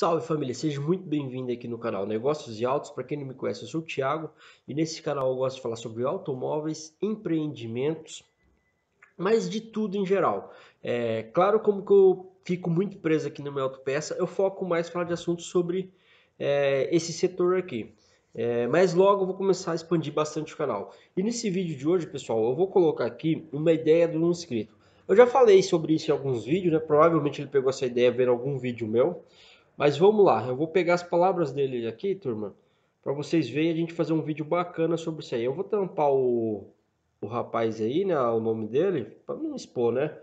Salve família, seja muito bem-vindo aqui no canal Negócios e Autos. Para quem não me conhece, eu sou o Thiago e nesse canal eu gosto de falar sobre automóveis, empreendimentos, mas de tudo em geral. É claro, como que eu fico muito preso aqui no meu autopeça, eu foco mais falar de assuntos sobre é, esse setor aqui. É, mas logo eu vou começar a expandir bastante o canal. E nesse vídeo de hoje, pessoal, eu vou colocar aqui uma ideia do inscrito. Eu já falei sobre isso em alguns vídeos, né? Provavelmente ele pegou essa ideia vendo algum vídeo meu. Mas vamos lá, eu vou pegar as palavras dele aqui, turma, para vocês verem a gente fazer um vídeo bacana sobre isso aí. Eu vou tampar o, o rapaz aí, né, o nome dele, para não expor, né?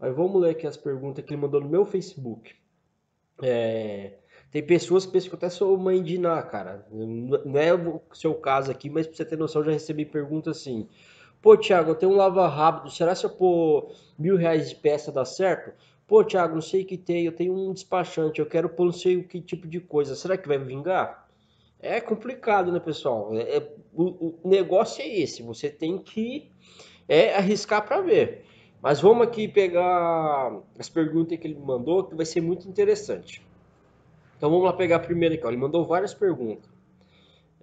Mas vamos ler aqui as perguntas que ele mandou no meu Facebook. É, tem pessoas que pensam que eu até sou mãe de Iná, cara. Não é o seu caso aqui, mas para você ter noção, eu já recebi pergunta assim. Pô, Thiago, eu tenho um lava-rápido, será que se eu pôr mil reais de peça dá certo? Pô, Thiago, não sei o que tem, eu tenho um despachante, eu quero pôr não sei o que tipo de coisa. Será que vai vingar? É complicado, né, pessoal? É, é o, o, negócio é esse, você tem que é, arriscar para ver. Mas vamos aqui pegar as perguntas que ele me mandou, que vai ser muito interessante. Então vamos lá pegar a primeira aqui, ó. ele mandou várias perguntas.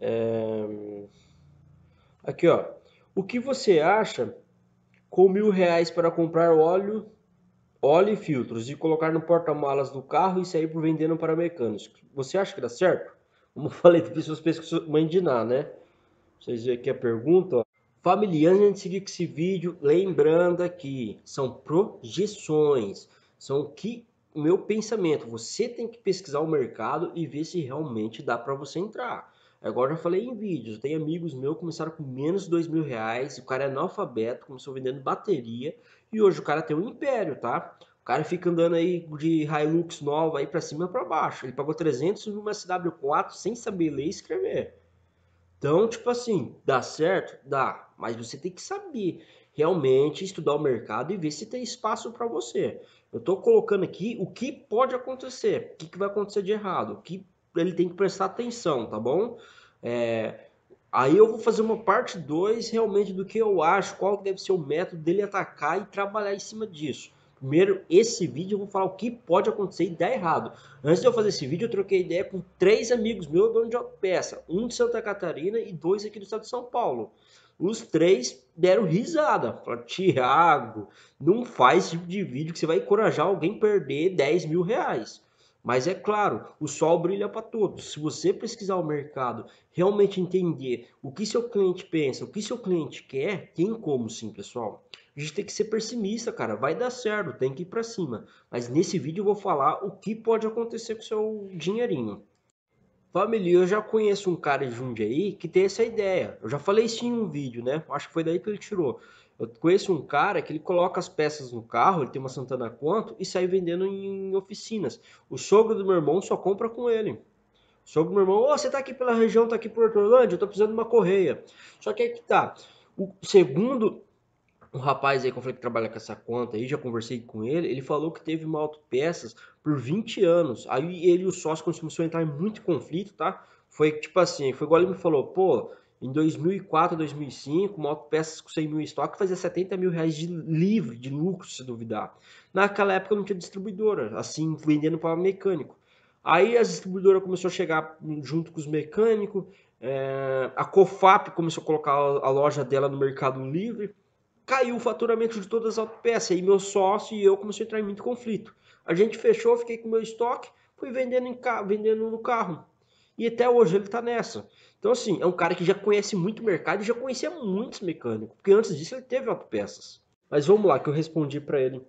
É... Aqui, ó. O que você acha com mil reais para comprar óleo óleo e filtros e colocar no porta-malas do carro e sair por vendendo para mecânicos. Você acha que dá certo? Como eu falei, tem pessoas pensam que mandinar, né? Vocês veem aqui a pergunta. Ó. Familiares, antes de seguir esse vídeo, lembrando aqui, são projeções, são o que meu pensamento. Você tem que pesquisar o mercado e ver se realmente dá para você entrar. Agora eu falei em vídeos, tem tenho amigos meus que começaram com menos de dois mil reais, o cara é analfabeto, começou vendendo bateria, e hoje o cara tem um império, tá? O cara fica andando aí de Hilux nova aí pra cima e pra baixo. Ele pagou 300 no SW4 sem saber ler e escrever. Então, tipo assim, dá certo? Dá. Mas você tem que saber realmente estudar o mercado e ver se tem espaço para você. Eu estou colocando aqui o que pode acontecer, o que, que vai acontecer de errado, o que ele tem que prestar atenção, tá bom? É, aí eu vou fazer uma parte 2 realmente do que eu acho, qual deve ser o método dele atacar e trabalhar em cima disso. Primeiro, esse vídeo eu vou falar o que pode acontecer e dar errado. Antes de eu fazer esse vídeo, eu troquei ideia com três amigos meus dono de peça. Um de Santa Catarina e dois aqui do estado de São Paulo. Os três deram risada. Falaram, Tiago, não faz esse tipo de vídeo que você vai encorajar alguém a perder 10 mil reais. Mas é claro, o sol brilha para todos. Se você pesquisar o mercado, realmente entender o que seu cliente pensa, o que seu cliente quer, tem como sim, pessoal. A gente tem que ser pessimista, cara. Vai dar certo, tem que ir para cima. Mas nesse vídeo eu vou falar o que pode acontecer com seu dinheirinho. Família, eu já conheço um cara de Jundiaí que tem essa ideia. Eu já falei isso em um vídeo, né? Acho que foi daí que ele tirou. Eu conheço um cara que ele coloca as peças no carro, ele tem uma Santana Quanto e sai vendendo em oficinas. O sogro do meu irmão só compra com ele. O sogro do meu irmão, oh, você tá aqui pela região, tá aqui por Hortolândia, eu tô precisando de uma correia. Só que aí que tá. O segundo, o rapaz aí que eu falei que trabalha com essa conta aí, já conversei com ele, ele falou que teve uma autopeças por 20 anos. Aí ele e o sócio começou a entrar em muito conflito, tá? Foi tipo assim, foi igual ele me falou, pô, em 2004, 2005, motopeças com 100 mil em estoque fazia 70 mil reais de livre, de lucro, se duvidar. Naquela época não tinha distribuidora, assim, vendendo para mecânico. Aí as distribuidoras começaram a chegar junto com os mecânicos, é, a COFAP começou a colocar a loja dela no Mercado Livre, caiu o faturamento de todas as autopeças, aí meu sócio e eu começamos a entrar em muito conflito. A gente fechou, fiquei com meu estoque, fui vendendo, em, vendendo no carro. E até hoje ele está nessa. Então, assim, é um cara que já conhece muito o mercado e já conhecia muitos mecânicos, porque antes disso ele teve autopeças. Mas vamos lá, que eu respondi para ele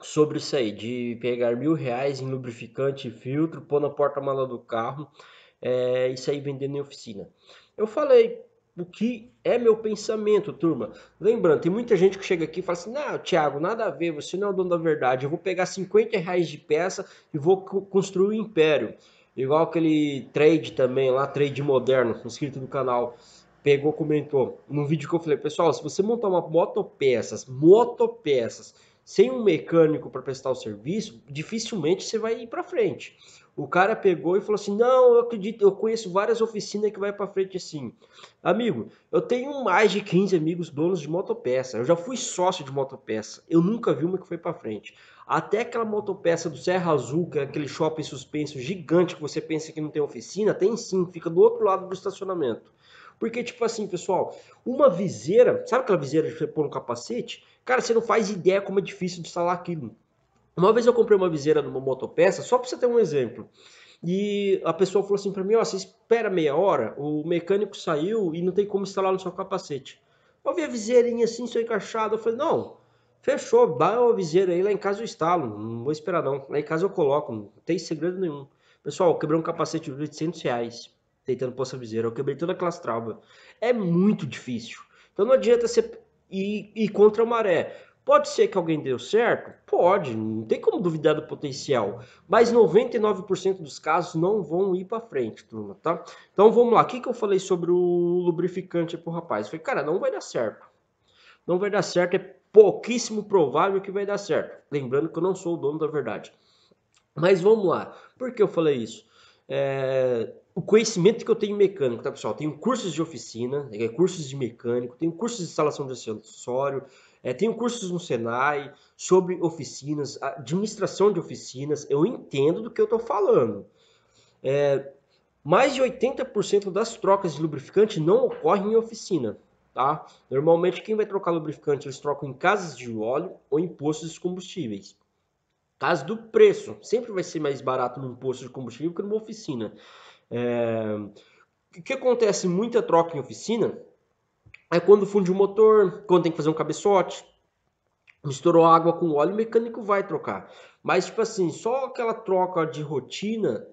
sobre isso aí, de pegar mil reais em lubrificante e filtro, pôr na porta-mala do carro é, e sair vendendo em oficina. Eu falei o que é meu pensamento, turma. Lembrando, tem muita gente que chega aqui e fala assim, não, Thiago, nada a ver, você não é o dono da verdade, eu vou pegar 50 reais de peça e vou construir o um império. Igual aquele trade também lá, trade moderno, inscrito do canal, pegou, comentou no vídeo que eu falei, pessoal, se você montar uma motopeças, motopeças, sem um mecânico para prestar o serviço, dificilmente você vai ir para frente. O cara pegou e falou assim: "Não, eu acredito, eu conheço várias oficinas que vai para frente assim. Amigo, eu tenho mais de 15 amigos donos de motopeça. Eu já fui sócio de motopeça. Eu nunca vi uma que foi para frente. Até aquela motopeça do Serra Azul, que é aquele shopping suspenso gigante que você pensa que não tem oficina, tem sim, fica do outro lado do estacionamento. Porque, tipo assim, pessoal, uma viseira, sabe aquela viseira de você pôr no capacete? Cara, você não faz ideia como é difícil de instalar aquilo. Uma vez eu comprei uma viseira numa motopeça, só para você ter um exemplo. E a pessoa falou assim para mim: ó, você espera meia hora, o mecânico saiu e não tem como instalar no seu capacete. Eu vi a viseirinha assim, só encaixada. Eu falei: não, fechou, dá uma viseira aí, lá em casa eu instalo, não vou esperar não. Lá em casa eu coloco, não tem segredo nenhum. Pessoal, quebrei um capacete de 800 reais tentando pôr essa viseira. Eu quebrei toda aquela trava. É muito difícil. Então não adianta você ir, ir contra a maré. Pode ser que alguém deu certo? Pode, não tem como duvidar do potencial. Mas 99% dos casos não vão ir para frente, turma, tá? Então vamos lá, o que, que eu falei sobre o lubrificante pro rapaz? Eu falei, cara, não vai dar certo. Não vai dar certo, é pouquíssimo provável que vai dar certo. Lembrando que eu não sou o dono da verdade. Mas vamos lá, por que eu falei isso? É, o conhecimento que eu tenho em mecânico, tá pessoal? Tenho cursos de oficina, tenho é, cursos de mecânico, tenho cursos de instalação de acessório, é, tenho cursos no Senai sobre oficinas, administração de oficinas. Eu entendo do que eu estou falando. É, mais de 80% das trocas de lubrificante não ocorrem em oficina. Tá? Normalmente, quem vai trocar lubrificante, eles trocam em casas de óleo ou em postos de combustíveis. Caso do preço, sempre vai ser mais barato num posto de combustível que numa oficina. É... O que acontece muita troca em oficina Aí quando funde o motor, quando tem que fazer um cabeçote, misturou água com óleo, o mecânico vai trocar. Mas, tipo assim, só aquela troca de rotina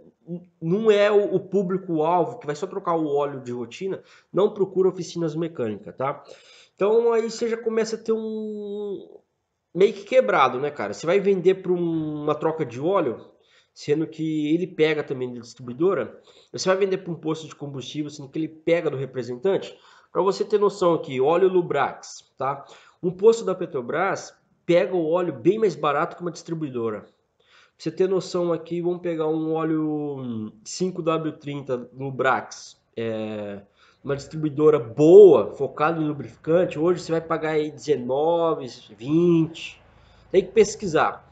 não é o, público-alvo que vai só trocar o óleo de rotina, não procura oficinas mecânicas, tá? Então aí você já começa a ter um meio que quebrado, né, cara? Você vai vender para uma troca de óleo, sendo que ele pega também da distribuidora, você vai vender para um posto de combustível, sendo que ele pega do representante. Para você ter noção aqui, óleo Lubrax, tá? Um posto da Petrobras pega o óleo bem mais barato que uma distribuidora. Pra você ter noção aqui, vamos pegar um óleo 5W30 Lubrax, é, uma distribuidora boa, focada em lubrificante, hoje você vai pagar aí 19, 20, tem que pesquisar.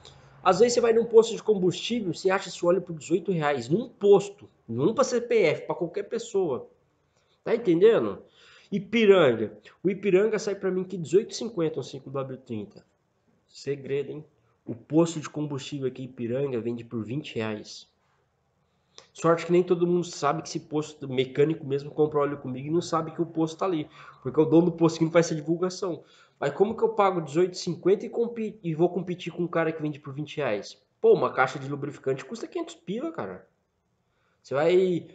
Às vezes você vai num posto de combustível, você acha esse óleo por 18 reais, num posto, não para CPF, para qualquer pessoa. Tá entendendo? Ipiranga. O Ipiranga sai para mim que 18,50 um 5W30. Segredo, hein? O posto de combustível aqui em Ipiranga vende por 20 reais. Sorte que nem todo mundo sabe que esse posto mecânico mesmo compra óleo comigo e não sabe que o posto tá ali. Porque o dono do posto que não faz essa divulgação. Mas como que eu pago 18,50 e, e vou competir com um cara que vende por 20 reais? Pô, uma caixa de lubrificante custa 500 pila, cara. Você vai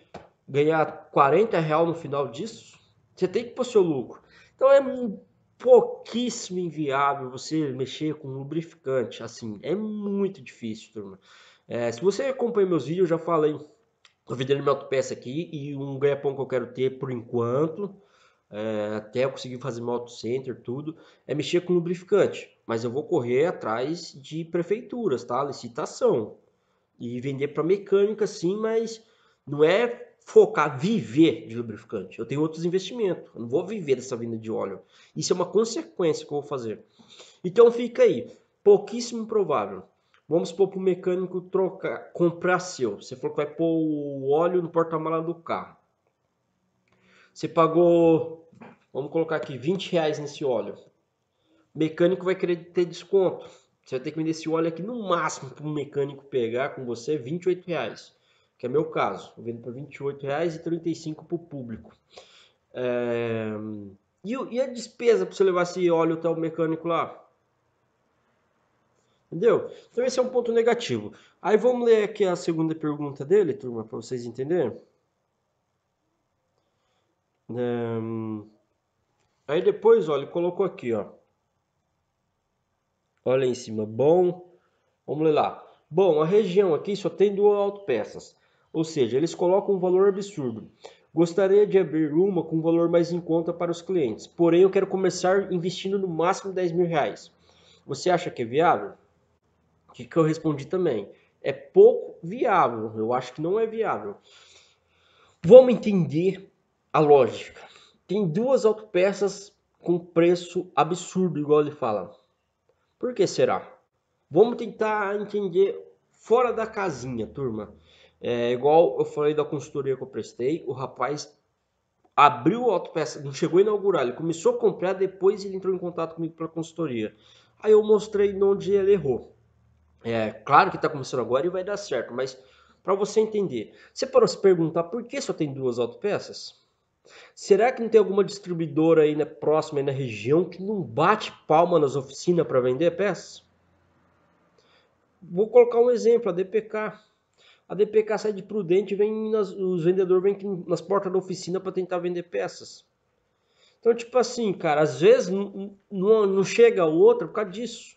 ganhar 40 real no final disso? Você tem que pôr seu lucro. Então é pouquíssimo inviável você mexer com lubrificante. Assim, é muito difícil, turma. É, se você acompanha meus vídeos, eu já falei. Tô vendendo minha autopeça aqui e um ganha-pão que eu quero ter por enquanto. É, até eu conseguir fazer meu auto-center, tudo, é mexer com lubrificante. Mas eu vou correr atrás de prefeituras, tá? Licitação. E vender para mecânica, sim, mas não é focar, viver de lubrificante. Eu tenho outros investimentos. Eu não vou viver dessa venda de óleo. Isso é uma consequência que eu vou fazer. Então fica aí. Pouquíssimo provável. Vamos supor para o mecânico trocar, comprar seu. Você falou que vai pôr o óleo no porta-malas do carro. Você pagou, vamos colocar aqui, 20 reais nesse óleo. O mecânico vai querer ter desconto. Você vai ter que vender esse óleo aqui no máximo para o mecânico pegar com você 28 reais que é meu caso. Eu vendo por R$ para o público. É... E, e, a despesa para você levar esse óleo até o mecânico lá? Entendeu? Então esse é um ponto negativo. Aí vamos ler aqui a segunda pergunta dele, turma, para vocês entenderem. É... Aí depois, olha, ele colocou aqui, ó. Olha em cima, bom. Vamos ler lá. Bom, a região aqui só tem duas autopeças. Ou seja, eles colocam um valor absurdo. Gostaria de abrir uma com um valor mais em conta para os clientes, porém eu quero começar investindo no máximo 10 mil reais. Você acha que é viável? O que, que eu respondi também? É pouco viável, eu acho que não é viável. Vamos entender a lógica. Tem duas autopeças com preço absurdo, igual ele fala. Por que será? Vamos tentar entender fora da casinha, turma. É, igual eu falei da consultoria que eu prestei, o rapaz abriu a autopeça, não chegou a inaugurar, ele começou a comprar, depois ele entrou em contato comigo pela consultoria. Aí eu mostrei onde ele errou. É claro que está começando agora e vai dar certo, mas para você entender, você parou se perguntar por que só tem duas autopeças? Será que não tem alguma distribuidora aí na né, próxima, aí na região, que não bate palma nas oficinas para vender peças? Vou colocar um exemplo, a DPK. A DPK sai de Prudente vem nas, os vendedores vêm nas portas da oficina para tentar vender peças. Então, tipo assim, cara, às vezes não chega a outra por causa disso.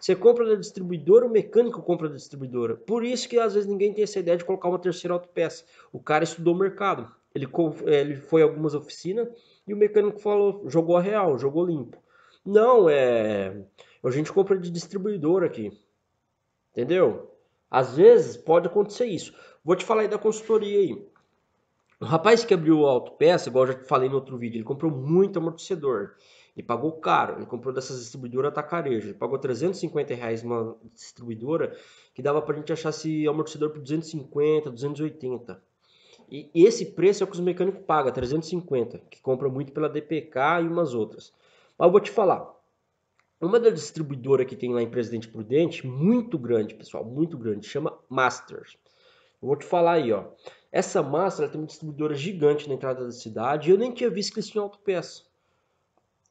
Você compra da distribuidora, o mecânico compra da distribuidora. Por isso que às vezes ninguém tem essa ideia de colocar uma terceira autopeça. O cara estudou o mercado. Ele, é, ele foi a algumas oficinas e o mecânico falou, jogou a real, jogou limpo. Não, é. A gente compra de distribuidor aqui. Entendeu? Às vezes pode acontecer isso. Vou te falar aí da consultoria aí. O rapaz que abriu o autopeça, igual eu já falei no outro vídeo, ele comprou muito amortecedor e pagou caro. Ele comprou dessas distribuidoras atacarejo. Ele pagou 350 reais uma distribuidora que dava pra gente achar esse amortecedor por 250, 280. E esse preço é o que os mecânicos pagam, 350, que compra muito pela DPK e umas outras. Mas eu vou te falar, uma da distribuidora que tem lá em Presidente Prudente, muito grande, pessoal, muito grande, chama Masters. Eu vou te falar aí, ó. Essa Master tem uma distribuidora gigante na entrada da cidade e eu nem tinha visto que eles tinham autopeça.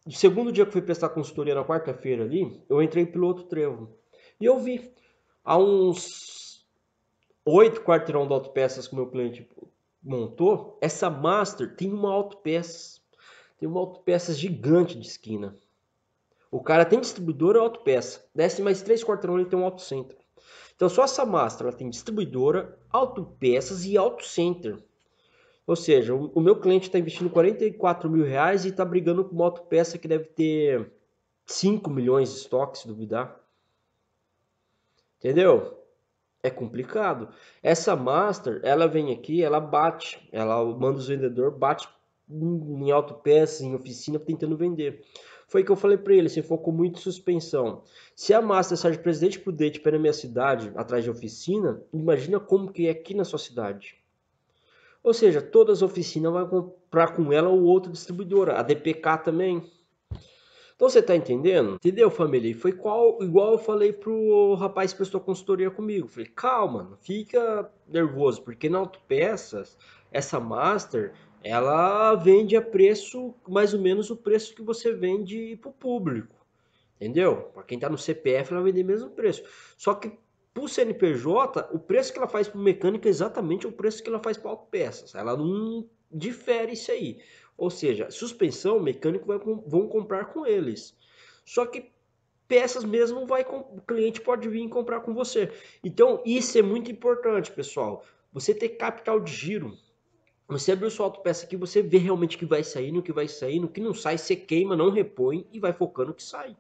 No segundo dia que fui prestar consultoria na quarta-feira ali, eu entrei pelo outro trevo. E eu vi, há uns oito quarteirão de autopeças que o meu cliente montou, essa Master tem uma autopeça. Tem uma autopeça gigante de esquina. O cara tem distribuidora é auto autopeça. Desce mais três quarteirões ele tem um autocenter. Então só essa Master ela tem distribuidora, autopeças e autocenter. Ou seja, o, o meu cliente está investindo 44 mil reais e está brigando com uma autopeça que deve ter 5 milhões de estoques, se duvidar. Entendeu? É complicado. Essa master, ela vem aqui, ela bate, ela manda os vendedores, bate em autopeças, em oficina, tentando vender. Foi que eu falei para ele, se assim, focou muito em suspensão. Se a massa de Presidente Prudente para minha cidade, atrás de oficina, imagina como que é aqui na sua cidade. Ou seja, todas as oficinas vão comprar com ela ou outra distribuidora, a DPK também. Então você tá entendendo? Entendeu, família? E foi qual, igual eu falei pro rapaz que prestou consultoria comigo. Falei, calma, não fica nervoso, porque na autopeças essa master ela vende a preço mais ou menos o preço que você vende para o público, entendeu? Para quem está no CPF, ela vende o mesmo preço. Só que para o CNPJ, o preço que ela faz para o mecânico é exatamente o preço que ela faz para peças Ela não difere isso aí. Ou seja, suspensão, o mecânico vai, vão comprar com eles. Só que peças mesmo vai o cliente pode vir comprar com você. Então isso é muito importante, pessoal. Você ter capital de giro, você abriu sua autopeça aqui, você vê realmente que vai saindo, que vai saindo, que não sai, você queima, não repõe e vai focando no que sai.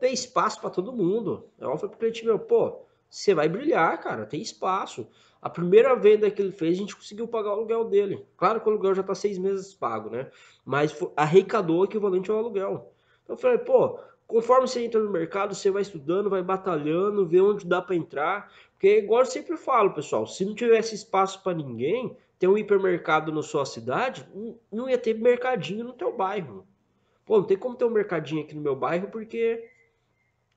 Tem espaço para todo mundo. É óbvio o cliente meu, pô, você vai brilhar, cara, tem espaço. A primeira venda que ele fez, a gente conseguiu pagar o aluguel dele. Claro que o aluguel já está seis meses pago, né? Mas arrecadou equivalente ao aluguel. Então eu falei, pô, conforme você entra no mercado, você vai estudando, vai batalhando, vê onde dá para entrar. Porque, igual eu sempre falo, pessoal, se não tivesse espaço para ninguém, ter um hipermercado na sua cidade, não ia ter mercadinho no teu bairro. Pô, não tem como ter um mercadinho aqui no meu bairro porque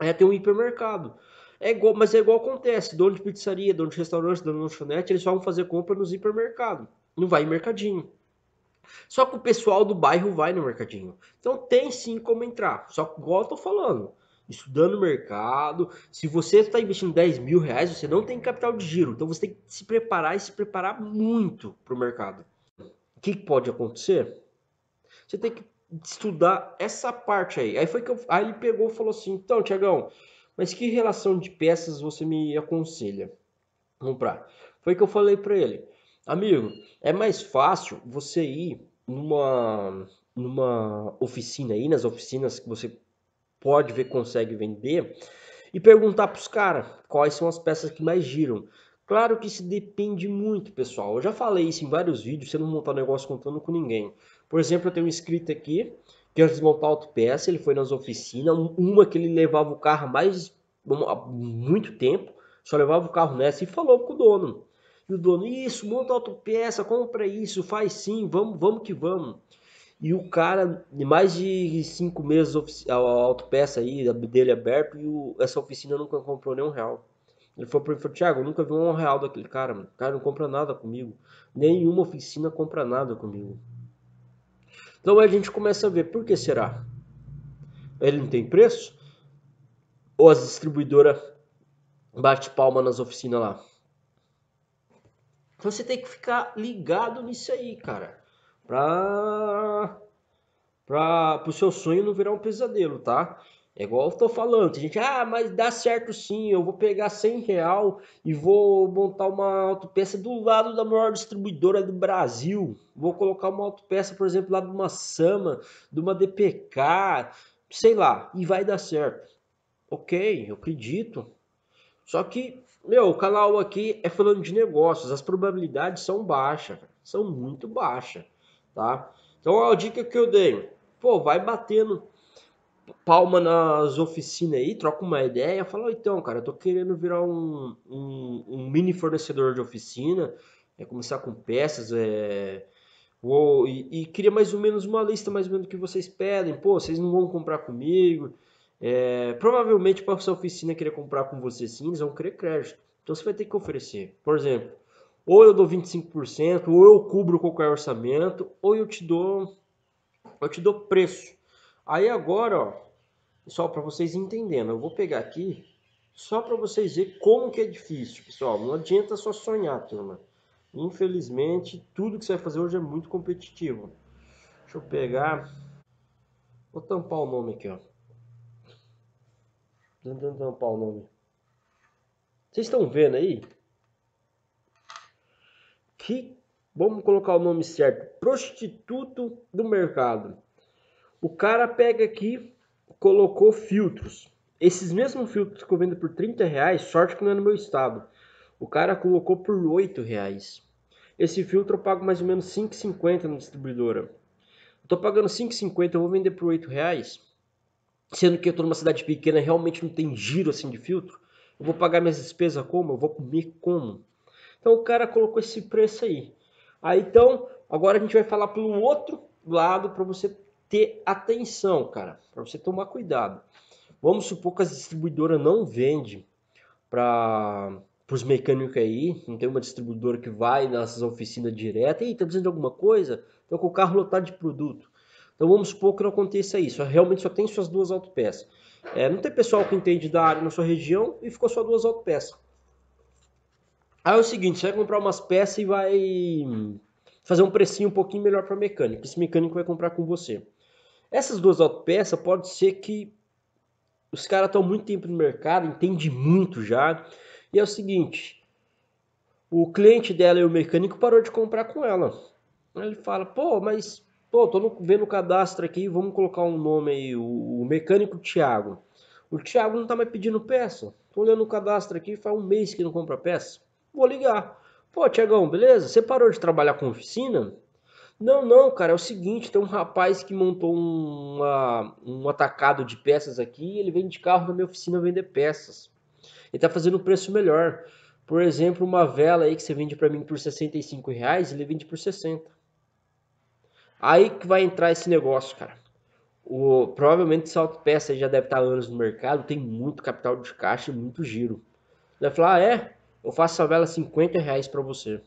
ia é ter um hipermercado. É igual, mas é igual acontece, dono de pizzaria, dono de restaurante, dono de lanchonete, eles só vão fazer compra nos hipermercados. Não vai em mercadinho. Só que o pessoal do bairro vai no mercadinho. Então tem sim como entrar. Só que igual eu tô falando, estudando o mercado. Se você está investindo 10 mil reais, você não tem capital de giro. Então você tem que se preparar e se preparar muito para o mercado. O que pode acontecer? Você tem que estudar essa parte aí. Aí foi que eu, aí ele pegou e falou assim: "Então, Tiagão, mas que relação de peças você me aconselha comprar?" Foi que eu falei para ele: "Amigo, é mais fácil você ir numa numa oficina aí, nas oficinas que você pode ver, consegue vender, e perguntar para os caras quais são as peças que mais giram. Claro que isso depende muito, pessoal. Eu já falei isso em vários vídeos, você não montar negócio contando com ninguém. Por exemplo, eu tenho um inscrito aqui, que antes de montar a peça, ele foi nas oficinas, uma que ele levava o carro mais há muito tempo, só levava o carro nessa e falou com o dono. E o dono, isso, monta autopeça, compra isso, faz sim, vamos, vamos que vamos. E o cara, mais de cinco meses a autopeça aí dele aberto e o, essa oficina nunca comprou nem um real. Ele falou para mim, Thiago, eu nunca vi um real daquele cara, mano. O cara não compra nada comigo. Nenhuma oficina compra nada comigo. Então a gente começa a ver, por que será? Ele não tem preço? Ou as distribuidoras bate palma nas oficinas lá? Então você tem que ficar ligado nisso aí, cara. Pra para o seu sonho não virar um pesadelo, tá? É igual eu tô falando, tem gente, ah, mas dá certo sim, eu vou pegar 100 real e vou montar uma autopeça do lado da maior distribuidora do Brasil. Vou colocar uma autopeça, por exemplo, lá de uma Sama, de uma DPK, sei lá, e vai dar certo. Ok, eu acredito. Só que, meu, o canal aqui é falando de negócios, as probabilidades são baixas, são muito baixas, tá? Então, a dica que eu dei, Pô, vai batendo palma nas oficinas aí, troca uma ideia, fala, então, cara, eu tô querendo virar um, um, um, mini fornecedor de oficina, é, começar com peças, é, ou, e, e cria mais ou menos uma lista mais ou menos do que vocês pedem, pô, vocês não vão comprar comigo, é, provavelmente para sua oficina querer comprar com você sim, eles vão querer crédito, então você vai ter que oferecer, por exemplo, ou eu dou 25%, ou eu cubro qualquer orçamento, ou eu te dou eu te dou preço. Aí agora, ó, pessoal, para vocês entenderem, eu vou pegar aqui só para vocês verem como que é difícil, pessoal. Não adianta só sonhar, turma. Infelizmente, tudo que você vai fazer hoje é muito competitivo. Deixa eu pegar... Vou tampar o nome aqui, ó. Tentando tampar o nome. Vocês estão vendo aí? Que vamos colocar o nome certo, prostituto do mercado. O cara pega aqui, colocou filtros. Esses mesmos filtros que eu vendo por 30 reais, sorte que não é no meu estado. O cara colocou por 8 reais. Esse filtro eu pago mais ou menos 5,50 na distribuidora. Estou pagando 5,50, eu vou vender por 8 reais. Sendo que eu estou numa cidade pequena, realmente não tem giro assim de filtro. Eu vou pagar minhas despesas como? Eu vou comer como? Então o cara colocou esse preço aí. Aí então, agora a gente vai falar pelo outro lado para você ter atenção, cara, para você tomar cuidado. Vamos supor que as distribuidoras não vendem para os mecânicos aí, não tem uma distribuidora que vai nessas oficinas direto, e tá precisando de alguma coisa? Então com o carro lotado de produto. Então vamos supor que não aconteça isso, realmente só tem suas duas autopeças. É, não tem pessoal que entende da área na sua região e ficou só duas autopeças. Aí é o seguinte, você vai comprar umas peças e vai fazer um precinho um pouquinho melhor para mecânico. Esse mecânico vai comprar com você. Essas duas autopeças pode ser que os caras estão muito tempo no mercado, entende muito já. E é o seguinte, o cliente dela e o mecânico parou de comprar com ela. Ele fala, pô, mas pô, tô no, vendo o cadastro aqui, vamos colocar um nome aí, o, o mecânico Thiago. O Thiago não tá mais pedindo peça. Tô olhando o cadastro aqui, faz um mês que não compra peça. Vou ligar. Pô, Tiagão, beleza? Você parou de trabalhar com oficina? Não, não, cara, é o seguinte, tem um rapaz que montou uma, um atacado de peças aqui, ele vende carro na minha oficina vender peças. Ele tá fazendo um preço melhor. Por exemplo, uma vela aí que você vende para mim por 65 reais, ele vende por 60. Aí que vai entrar esse negócio, cara. O, provavelmente essa peça já deve estar tá anos no mercado, tem muito capital de caixa e muito giro. Vai falar, ah, é? Eu faço essa vela 50 reais pra você.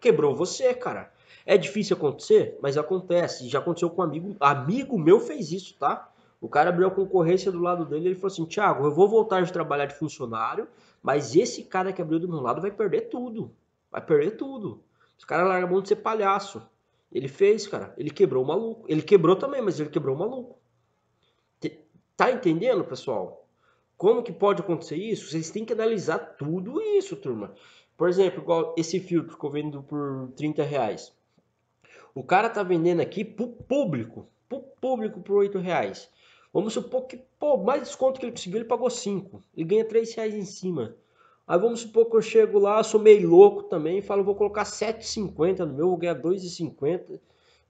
Quebrou você, cara. É difícil acontecer, mas acontece. Já aconteceu com um amigo. Amigo meu fez isso, tá? O cara abriu a concorrência do lado dele e ele falou assim: Tiago, eu vou voltar de trabalhar de funcionário, mas esse cara que abriu do meu lado vai perder tudo. Vai perder tudo. Os caras largam a mão de ser palhaço. Ele fez, cara. Ele quebrou o maluco. Ele quebrou também, mas ele quebrou o maluco. Tá entendendo, pessoal? Como que pode acontecer isso? Vocês têm que analisar tudo isso, turma. Por exemplo, igual esse filtro que eu vendo por 30 reais. O cara tá vendendo aqui pro público, pro público por 8 reais. Vamos supor que, pô, mais desconto que ele conseguiu, ele pagou 5. Ele ganha 3 reais em cima. Aí vamos supor que eu chego lá, sou meio louco também, e falo, vou colocar 7,50 no meu, vou ganhar 2,50.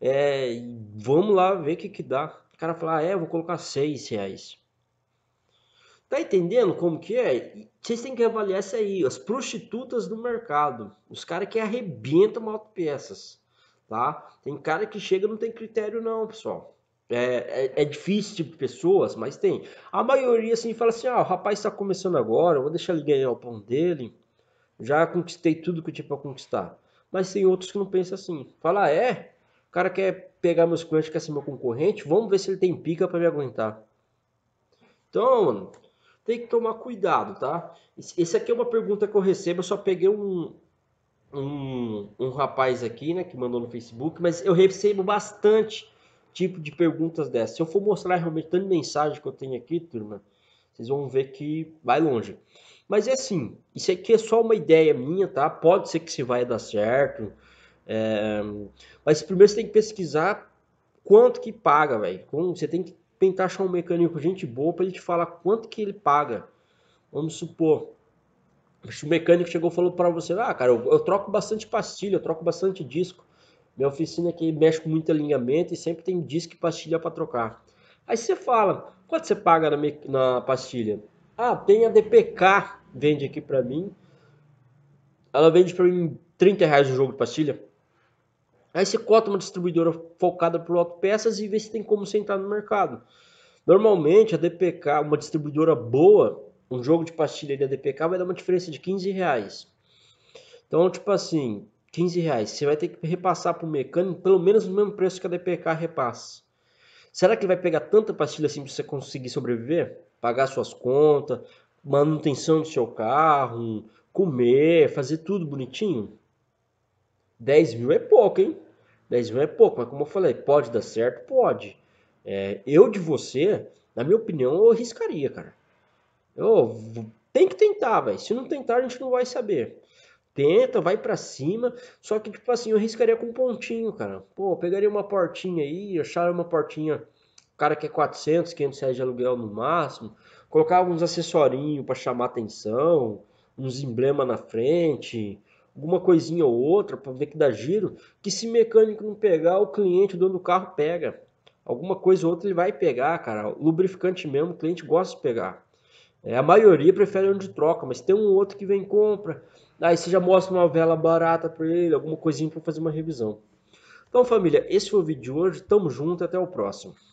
É, vamos lá ver o que que dá. O cara fala, ah, é, vou colocar 6 reais. Tá entendendo como que é? vocês têm que avaliar isso aí, as prostitutas do mercado, os caras que arrebentam autopeças, tá? Tem cara que chega não tem critério não, pessoal. É, é, é difícil tipo, pessoas, mas tem. A maioria assim fala assim, ah, o rapaz está começando agora, vou deixar ele ganhar o pão dele, já conquistei tudo que eu tinha para conquistar. Mas tem outros que não pensam assim, fala, ah, é, o cara quer pegar meus clientes, quer ser meu concorrente, vamos ver se ele tem pica para me aguentar. Então, mano, tem que tomar cuidado, tá? Esse aqui é uma pergunta que eu recebo, eu só peguei um, um, um rapaz aqui, né, que mandou no Facebook, mas eu recebo bastante tipo de perguntas dessas. Se eu for mostrar realmente tanta mensagem que eu tenho aqui, turma, vocês vão ver que vai longe. Mas é assim, isso aqui é só uma ideia minha, tá? Pode ser que se vai dar certo, é... mas primeiro você tem que pesquisar quanto que paga, velho. Você tem que tentar achar um mecânico gente boa para ele te falar quanto que ele paga. Vamos supor, o mecânico chegou e falou para você, ah, cara, eu, eu, troco bastante pastilha, eu troco bastante disco. Minha oficina aqui mexe com muito alinhamento e sempre tem disco e pastilha para trocar. Aí você fala, quanto você paga na, na pastilha? Ah, tem a DPK, vende aqui para mim. Ela vende para mim 30 reais o jogo de pastilha. Aí você cota uma distribuidora focada por autopeças e vê se tem como sentar no mercado. Normalmente a DPK, uma distribuidora boa, um jogo de pastilha da DPK vai dar uma diferença de 15 reais. Então, tipo assim, 15 reais. Você vai ter que repassar para o mecânico pelo menos o mesmo preço que a DPK repassa. Será que ele vai pegar tanta pastilha assim para você conseguir sobreviver? Pagar suas contas, manutenção do seu carro, comer, fazer tudo bonitinho? 10 mil é pouco, hein? 10 mil é pouco, mas como eu falei, pode dar certo? Pode. É, eu de você, na minha opinião, eu arriscaria, cara. Eu, tem que tentar, velho. Se não tentar, a gente não vai saber. Tenta, vai para cima. Só que, tipo assim, eu arriscaria com um pontinho, cara. Pô, pegaria uma portinha aí, achar uma portinha. cara que é 400, 500 reais de aluguel no máximo. colocar alguns acessorinhos para chamar atenção, uns emblemas na frente alguma coisinha ou outra para ver que dá giro, que se mecânico não pegar, o cliente, o dono do carro pega. Alguma coisa ou outra ele vai pegar, cara. lubrificante mesmo, o cliente gosta de pegar. É, a maioria prefere onde troca, mas tem um outro que vem e compra. Aí você já mostra uma vela barata para ele, alguma coisinha para fazer uma revisão. Então, família, esse foi o vídeo de hoje. Tamo junto, até o próximo.